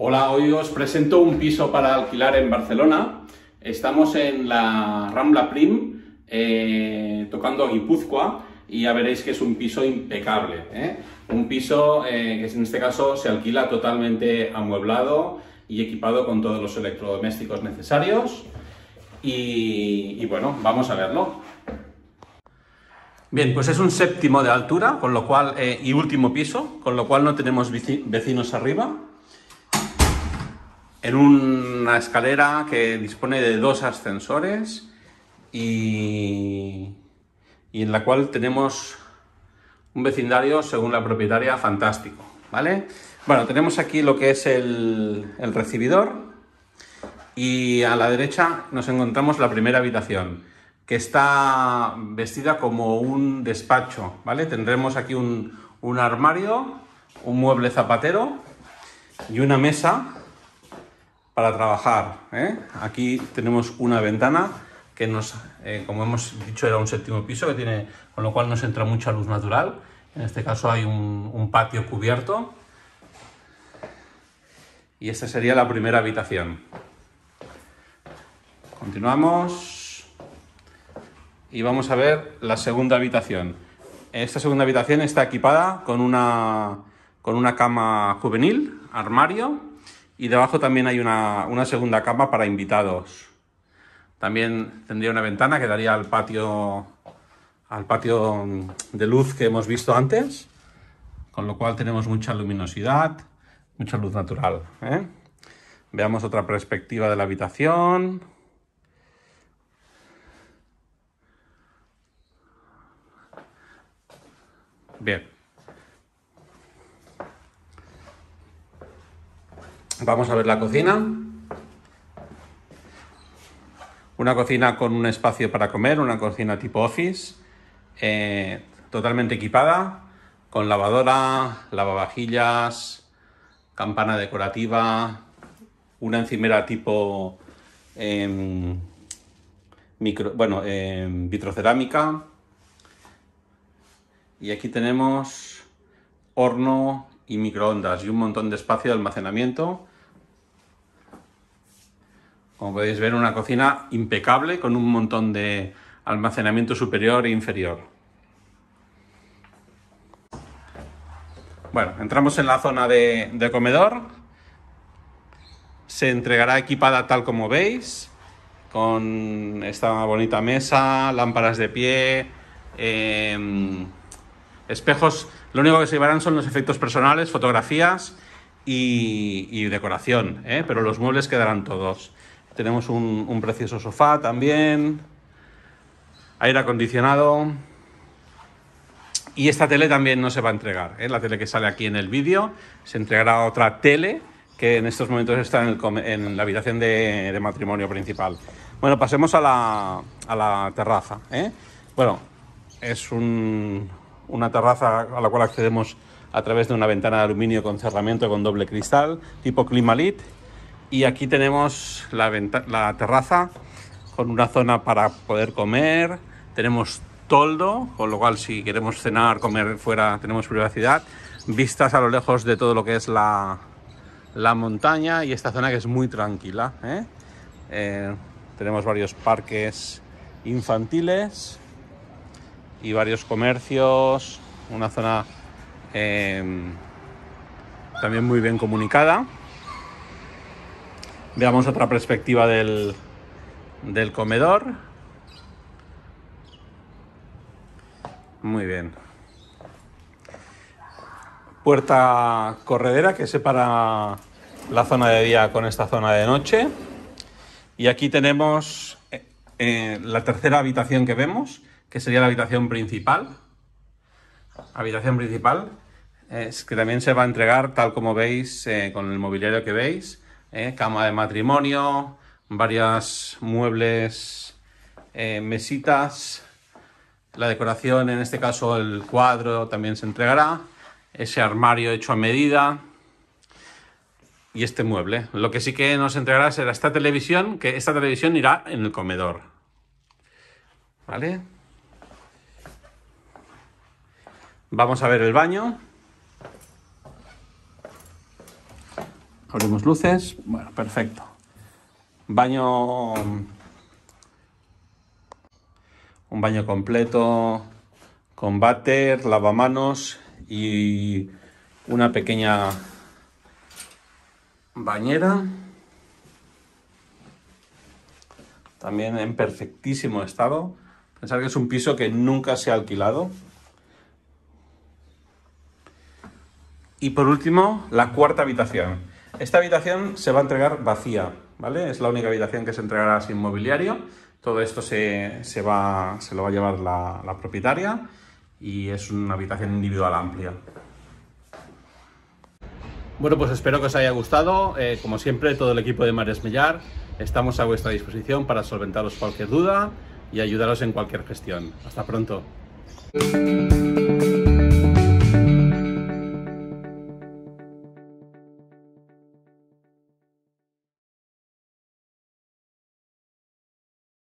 Hola, hoy os presento un piso para alquilar en Barcelona. Estamos en la Rambla Prim, eh, tocando a Guipúzcoa, y ya veréis que es un piso impecable. ¿eh? Un piso eh, que en este caso se alquila totalmente amueblado y equipado con todos los electrodomésticos necesarios. y, bueno, vamos a verlo. Bien, pues es un séptimo de altura, con lo cual, y último piso, con lo cual no tenemos vecinos arriba en una escalera que dispone de dos ascensores y, en la cual tenemos un vecindario, según la propietaria, fantástico, ¿vale? Bueno, tenemos aquí lo que es el, recibidor y a la derecha nos encontramos la primera habitación que está vestida como un despacho, ¿vale? Tendremos aquí un, un armario, un mueble zapatero y una mesa para trabajar. ¿eh? Aquí tenemos una ventana que nos, eh, como hemos dicho, era un séptimo piso, que tiene, con lo cual nos entra mucha luz natural. En este caso hay un, un patio cubierto. Y esta sería la primera habitación. Continuamos y vamos a ver la segunda habitación. Esta segunda habitación está equipada con una, con una cama juvenil, armario, y debajo también hay una, segunda cama para invitados. También tendría una ventana que daría al patio, al patio de luz que hemos visto antes, con lo cual tenemos mucha luminosidad, mucha luz natural. ¿eh? Veamos otra perspectiva de la habitación. Bien. Vamos a ver la cocina. Una cocina con un espacio para comer, una cocina tipo office, eh, totalmente equipada, con lavadora, lavavajillas, campana decorativa, una encimera tipo em, micro, bueno, em, vitrocerámica. Y aquí tenemos horno y microondas y un montón de espacio de almacenamiento como podéis ver, una cocina impecable con un montón de almacenamiento superior e inferior. Bueno, entramos en la zona de, comedor. Se entregará equipada tal como veis, con esta bonita mesa, lámparas de pie, em, espejos. Lo único que se llevarán son los efectos personales, fotografías y, decoración, ¿eh? pero los muebles quedarán todos. Tenemos un, precioso sofá también, aire acondicionado. Y esta tele también no se va a entregar. ¿eh? La tele que sale aquí en el vídeo se entregará otra tele que en estos momentos está en, la habitación de, matrimonio principal. Bueno, pasemos a la, a la terraza. ¿eh? Bueno, es un, una terraza a la cual accedemos a través de una ventana de aluminio con cerramiento con doble cristal, tipo Climalit, y aquí tenemos la, terraza con una zona para poder comer. Tenemos toldo, con lo cual si queremos cenar, comer fuera, tenemos privacidad. Vistas a lo lejos de todo lo que es la, montaña y esta zona que es muy tranquila. ¿eh? Eh, tenemos varios parques infantiles y varios comercios, una zona eh, también muy bien comunicada. Veamos otra perspectiva del, del comedor. Muy bien. Puerta corredera que separa la zona de día con esta zona de noche. Y aquí tenemos eh, eh, la tercera habitación que vemos, que sería la habitación principal. Habitación principal, eh, es que también se va a entregar, tal como veis, con el mobiliario que veis, ¿eh? cama de matrimonio, varias muebles, eh, mesitas, la decoración, en este caso el cuadro también se entregará, ese armario hecho a medida y este mueble. Lo que sí que nos entregará será esta televisión, que esta televisión irá en el comedor. ¿Vale? Vamos a ver el baño. Abrimos luces. Bueno, perfecto. Baño. Un baño completo con váter, lavamanos y una pequeña bañera. También en perfectísimo estado. Pensar que es un piso que nunca se ha alquilado. Y por último, la cuarta habitación. Esta habitación se va a entregar vacía, ¿vale? Es la única habitación que se entregará sin mobiliario. Todo esto se, va, se lo va a llevar la, propietaria y es una habitación individual amplia. Bueno, pues espero que os haya gustado. Eh, como siempre, todo el equipo de Mares Millar estamos a vuestra disposición para solventaros cualquier duda y ayudaros en cualquier gestión. Hasta pronto.